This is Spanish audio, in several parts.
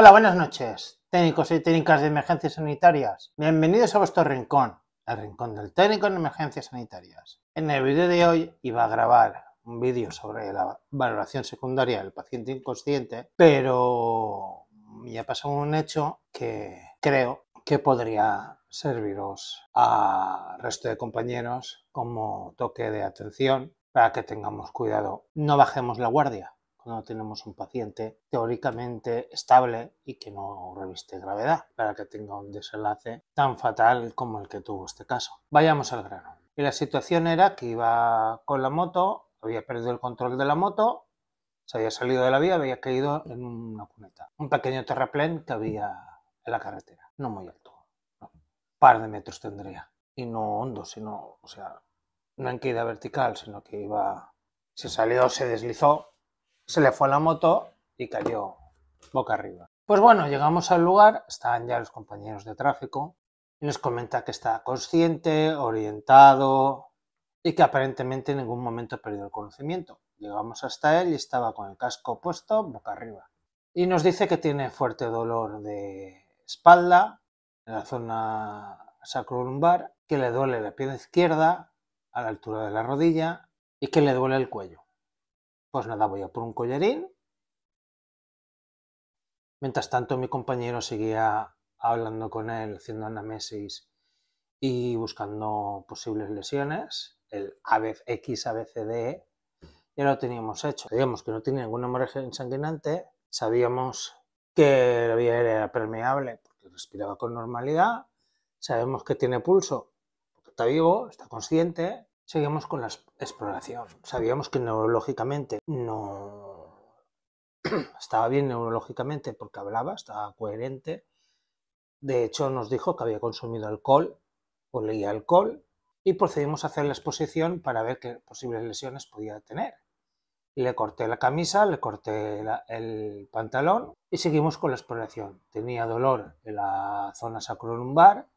Hola, buenas noches, técnicos y técnicas de emergencias sanitarias. Bienvenidos a vuestro rincón, el rincón del técnico en emergencias sanitarias. En el vídeo de hoy iba a grabar un vídeo sobre la valoración secundaria del paciente inconsciente, pero ya pasó un hecho que creo que podría serviros a resto de compañeros como toque de atención para que tengamos cuidado, no bajemos la guardia cuando tenemos un paciente teóricamente estable y que no reviste gravedad para que tenga un desenlace tan fatal como el que tuvo este caso. Vayamos al grano. Y la situación era que iba con la moto, había perdido el control de la moto, se había salido de la vía, había caído en una cuneta, un pequeño terraplén que había en la carretera, no muy alto, un par de metros tendría, y no hondo, sino, o sea, no en caída vertical, sino que iba, se salió, se deslizó se le fue la moto y cayó boca arriba. Pues bueno, llegamos al lugar, están ya los compañeros de tráfico, y nos comenta que está consciente, orientado y que aparentemente en ningún momento ha perdido el conocimiento. Llegamos hasta él y estaba con el casco puesto boca arriba. Y nos dice que tiene fuerte dolor de espalda, en la zona lumbar, que le duele la pierna izquierda a la altura de la rodilla y que le duele el cuello. Pues nada, voy a por un collarín. Mientras tanto, mi compañero seguía hablando con él, haciendo anamnesis y buscando posibles lesiones. El X ABCD ya lo teníamos hecho. Sabíamos que no tenía ninguna hemorragia insanguinante, Sabíamos que la vía aérea era permeable porque respiraba con normalidad. Sabemos que tiene pulso porque está vivo, está consciente. Seguimos con la exploración. Sabíamos que neurológicamente no estaba bien neurológicamente porque hablaba, estaba coherente. De hecho, nos dijo que había consumido alcohol o leía alcohol y procedimos a hacer la exposición para ver qué posibles lesiones podía tener. Le corté la camisa, le corté el pantalón y seguimos con la exploración. Tenía dolor en la zona sacrolumbar,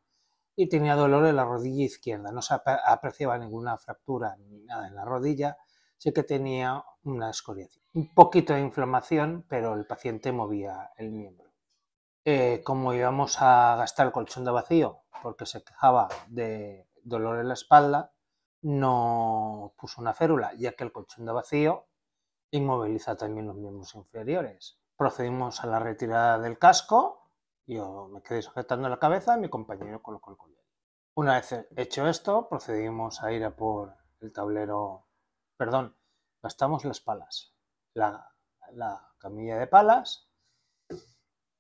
y tenía dolor en la rodilla izquierda. No se apreciaba ninguna fractura ni nada en la rodilla, sí que tenía una escoriación. Un poquito de inflamación, pero el paciente movía el miembro. Eh, como íbamos a gastar el colchón de vacío porque se quejaba de dolor en la espalda, no puso una férula, ya que el colchón de vacío inmoviliza también los miembros inferiores. Procedimos a la retirada del casco yo me quedé sujetando la cabeza y mi compañero colocó el collar. Una vez hecho esto, procedimos a ir a por el tablero. Perdón, gastamos las palas, la, la camilla de palas.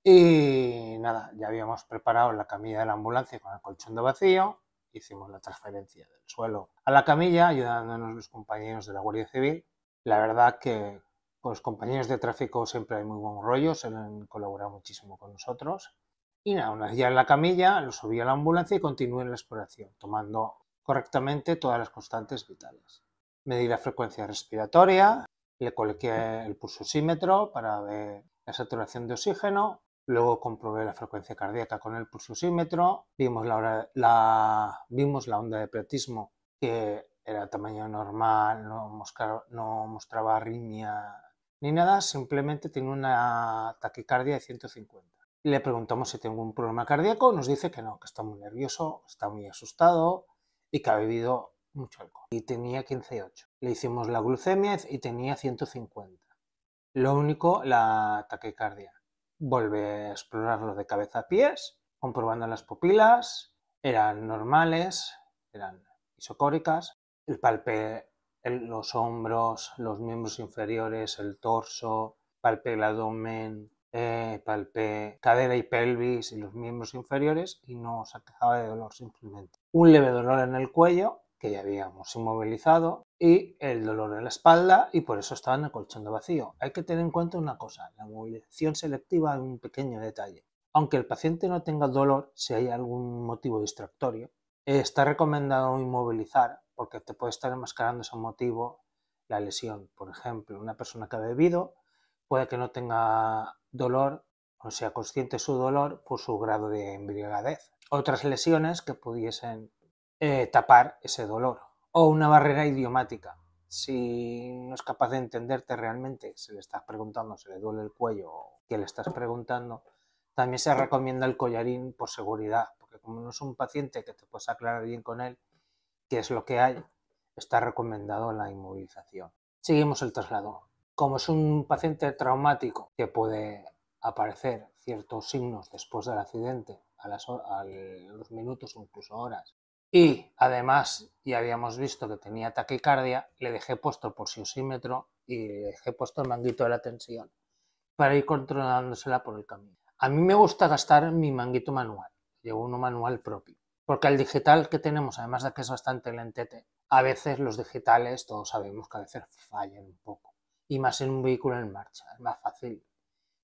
Y nada, ya habíamos preparado la camilla de la ambulancia con el colchón de vacío. Hicimos la transferencia del suelo a la camilla, ayudándonos los compañeros de la Guardia Civil. La verdad que con los compañeros de tráfico siempre hay muy buen rollo, se han colaborado muchísimo con nosotros. Y nada, una vez ya en la camilla, lo subí a la ambulancia y continué en la exploración, tomando correctamente todas las constantes vitales. Medí la frecuencia respiratoria, le coloqué el pulsosímetro para ver la saturación de oxígeno, luego comprobé la frecuencia cardíaca con el pulsosímetro, vimos la, la, vimos la onda de platismo que era tamaño normal, no, no mostraba arritmia ni nada, simplemente tiene una taquicardia de 150. Le preguntamos si tiene un problema cardíaco, nos dice que no, que está muy nervioso, está muy asustado y que ha bebido mucho alcohol. Y tenía 15,8. Le hicimos la glucemia y tenía 150. Lo único, la taquicardia. Vuelve a explorarlo de cabeza a pies, comprobando las pupilas, eran normales, eran isocóricas. El palpe los hombros, los miembros inferiores, el torso, palpé el abdomen, eh, palpé cadera y pelvis y los miembros inferiores y no se quejaba de dolor simplemente. Un leve dolor en el cuello, que ya habíamos inmovilizado, y el dolor en la espalda y por eso estaban acolchando vacío. Hay que tener en cuenta una cosa, la movilización selectiva es un pequeño detalle. Aunque el paciente no tenga dolor, si hay algún motivo distractorio, eh, está recomendado inmovilizar porque te puede estar enmascarando ese motivo la lesión. Por ejemplo, una persona que ha bebido puede que no tenga dolor o sea consciente su dolor por su grado de embriaguez. Otras lesiones que pudiesen eh, tapar ese dolor. O una barrera idiomática. Si no es capaz de entenderte realmente, se le estás preguntando, se si le duele el cuello o qué le estás preguntando, también se recomienda el collarín por seguridad, porque como no es un paciente que te puedes aclarar bien con él, que es lo que hay, está recomendado la inmovilización. Seguimos el traslado. Como es un paciente traumático que puede aparecer ciertos signos después del accidente, a, los minutos o incluso horas, y además ya habíamos visto que tenía taquicardia, le dejé puesto por osímetro y le dejé puesto el manguito de la tensión para ir controlándosela por el camino. A mí me gusta gastar mi manguito manual, llevo uno manual propio. Porque el digital que tenemos, además de que es bastante lentete, a veces los digitales, todos sabemos que a veces fallan un poco. Y más en un vehículo en marcha, es más fácil.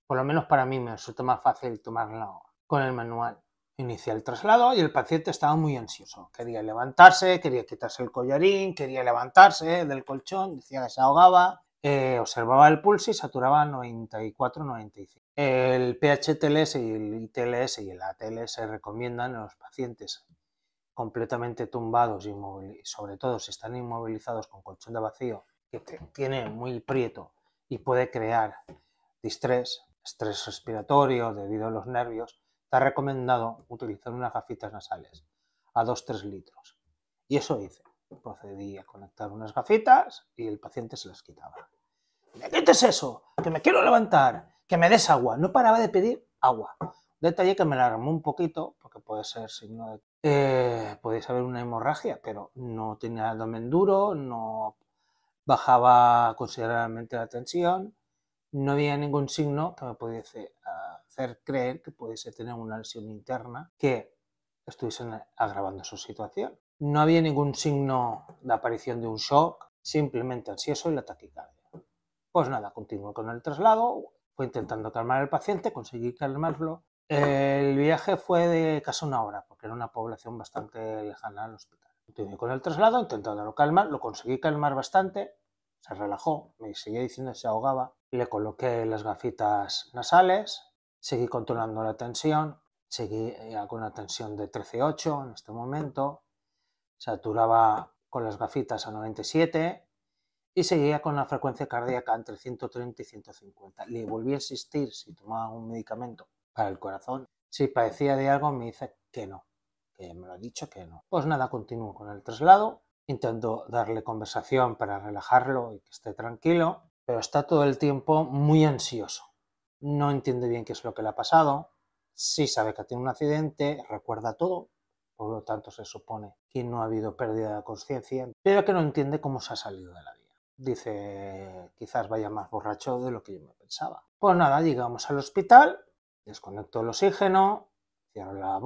Por lo menos para mí me resulta más fácil tomarlo con el manual. Inicia el traslado y el paciente estaba muy ansioso. Quería levantarse, quería quitarse el collarín, quería levantarse del colchón, decía que se ahogaba. Eh, observaba el pulso y saturaba 94-95. El PHTLS y el ITLS y el ATLS recomiendan a los pacientes completamente tumbados, y sobre todo si están inmovilizados con colchón de vacío, que tiene muy prieto y puede crear distrés, estrés respiratorio debido a los nervios, está recomendado utilizar unas gafitas nasales a 2-3 litros. Y eso hice. Procedí a conectar unas gafitas y el paciente se las quitaba. ¿Me es eso? Que me quiero levantar, que me des agua. No paraba de pedir agua. Detalle que me la armó un poquito, porque puede ser signo de eh, podéis haber una hemorragia, pero no tenía abdomen duro, no bajaba considerablemente la tensión, no había ningún signo que me pudiese hacer creer que pudiese tener una lesión interna que estuviese agravando su situación. No había ningún signo de aparición de un shock, simplemente ansioso y la taquicardia. Pues nada, continué con el traslado, fue intentando calmar al paciente, conseguí calmarlo, el viaje fue de casi una hora, porque era una población bastante lejana al hospital. Continué con el traslado, intentando calmar, lo conseguí calmar bastante, se relajó, me seguía diciendo que se ahogaba, le coloqué las gafitas nasales, seguí controlando la tensión, seguí eh, con una tensión de 13,8 en este momento, saturaba con las gafitas a 97 y seguía con la frecuencia cardíaca entre 130 y 150. Le volví a insistir si tomaba un medicamento el corazón. Si padecía de algo, me dice que no, que me lo ha dicho que no. Pues nada, continúo con el traslado. Intento darle conversación para relajarlo y que esté tranquilo, pero está todo el tiempo muy ansioso. No entiende bien qué es lo que le ha pasado. Sí sabe que tiene un accidente, recuerda todo, por lo tanto se supone que no ha habido pérdida de conciencia, pero que no entiende cómo se ha salido de la vida. Dice, quizás vaya más borracho de lo que yo me pensaba. Pues nada, llegamos al hospital Desconecto el oxígeno, cierro la,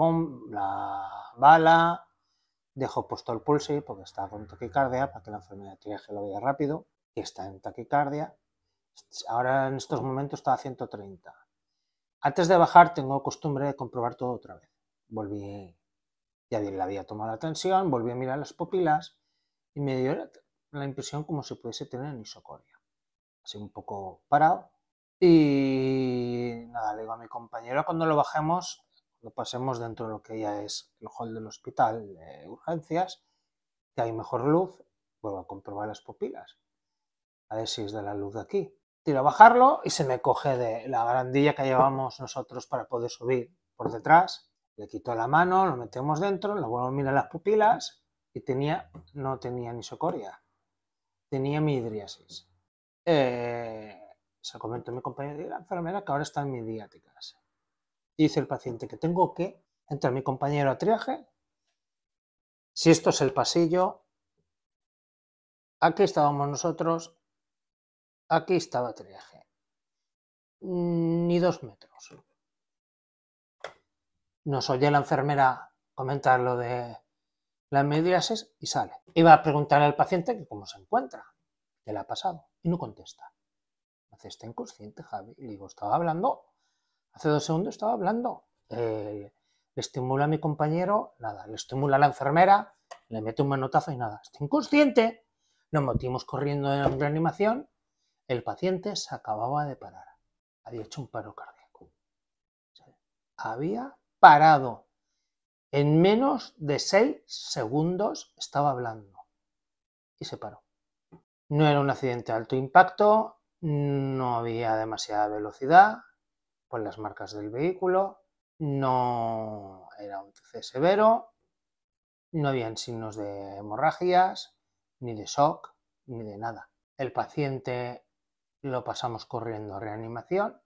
la bala, dejo puesto el pulso porque está con taquicardia para que la enfermedad triaje lo vea rápido, y está en taquicardia. Ahora en estos momentos está a 130. Antes de bajar tengo costumbre de comprobar todo otra vez. Volví, ya bien le había tomado la tensión, volví a mirar las pupilas y me dio la, impresión como si pudiese tener isocoria, Así un poco parado, y nada, le digo a mi compañero cuando lo bajemos, lo pasemos dentro de lo que ya es el hall del hospital de urgencias, que hay mejor luz, vuelvo a comprobar las pupilas. A ver si es de la luz de aquí. Tiro a bajarlo y se me coge de la barandilla que llevamos nosotros para poder subir por detrás. Le quito la mano, lo metemos dentro, lo vuelvo a mirar las pupilas y tenía, no tenía ni socoria. Tenía midriasis. Eh, se comentó mi compañero la enfermera que ahora están mediáticas. Dice el paciente que tengo que entrar mi compañero a triaje. Si esto es el pasillo, aquí estábamos nosotros, aquí estaba triaje. Mm, ni dos metros. Nos oye la enfermera comentar lo de la mediasis y sale. Iba a preguntarle al paciente que cómo se encuentra, qué le ha pasado, y no contesta está inconsciente, Javi. le digo, estaba hablando. Hace dos segundos estaba hablando. Eh, le estimula a mi compañero, nada. Le estimula a la enfermera, le mete un manotazo y nada. Está inconsciente. Nos metimos corriendo en reanimación. El paciente se acababa de parar. Había hecho un paro cardíaco. Había parado. En menos de seis segundos estaba hablando. Y se paró. No era un accidente de alto impacto, no había demasiada velocidad por las marcas del vehículo, no era un TC severo, no habían signos de hemorragias, ni de shock, ni de nada. El paciente lo pasamos corriendo a reanimación,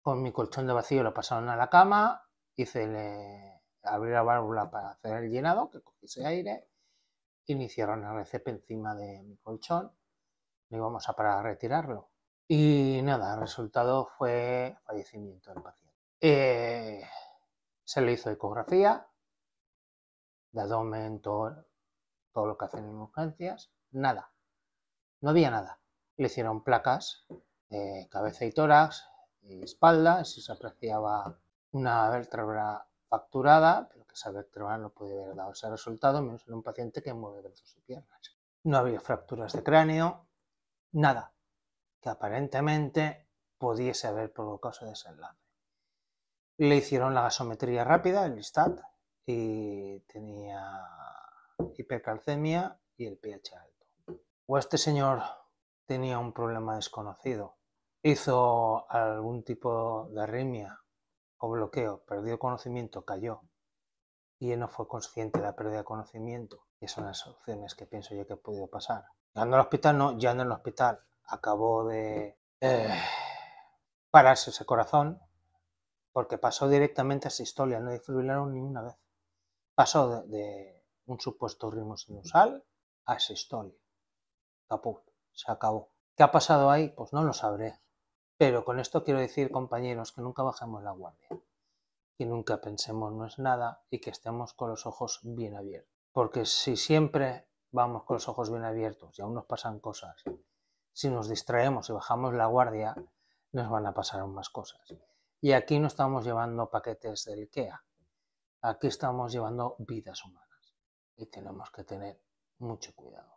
con mi colchón de vacío lo pasaron a la cama, hice le la válvula para hacer el llenado, que cogiese aire, iniciaron la recepción encima de mi colchón, y íbamos a para retirarlo y nada, el resultado fue fallecimiento del paciente. Eh, se le hizo ecografía, de abdomen, todo, lo que hacen en urgencias, nada. No había nada. Le hicieron placas de cabeza y tórax, y espalda, si se apreciaba una vértebra facturada, pero que esa vértebra no podía haber dado ese resultado, menos en un paciente que mueve brazos y piernas. No había fracturas de cráneo, nada que aparentemente pudiese haber provocado ese desenlace. Le hicieron la gasometría rápida, el ISTAT, y tenía hipercalcemia y el pH alto. O este señor tenía un problema desconocido, hizo algún tipo de arritmia o bloqueo, perdió conocimiento, cayó y él no fue consciente de la pérdida de conocimiento, y son las opciones que pienso yo que he podido pasar. Llegando al hospital, no, ya en el hospital acabó de eh, pararse ese corazón porque pasó directamente a historia. no defibrilaron ni una vez. Pasó de, un supuesto ritmo sinusal a historia. Caput, se acabó. ¿Qué ha pasado ahí? Pues no lo sabré. Pero con esto quiero decir, compañeros, que nunca bajemos la guardia, Y nunca pensemos no es nada y que estemos con los ojos bien abiertos. Porque si siempre vamos con los ojos bien abiertos y aún nos pasan cosas si nos distraemos y bajamos la guardia, nos van a pasar aún más cosas. Y aquí no estamos llevando paquetes del IKEA, aquí estamos llevando vidas humanas y tenemos que tener mucho cuidado.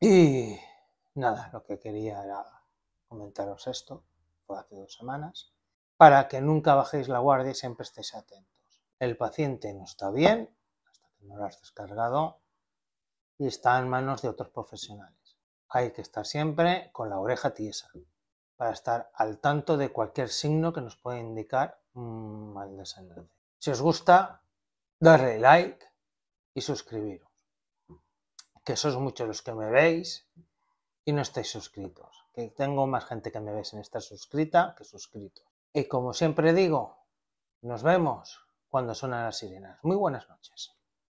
Y nada, lo que quería era comentaros esto, fue hace dos semanas, para que nunca bajéis la guardia y siempre estéis atentos. El paciente no está bien, hasta que no lo has descargado, y está en manos de otros profesionales. Hay que estar siempre con la oreja tiesa para estar al tanto de cualquier signo que nos pueda indicar un mal desenlace. Si os gusta, darle like y suscribiros. Que sois muchos los que me veis y no estáis suscritos. Que tengo más gente que me ve sin estar suscrita que suscrito. Y como siempre digo, nos vemos cuando suenan las sirenas. Muy buenas noches.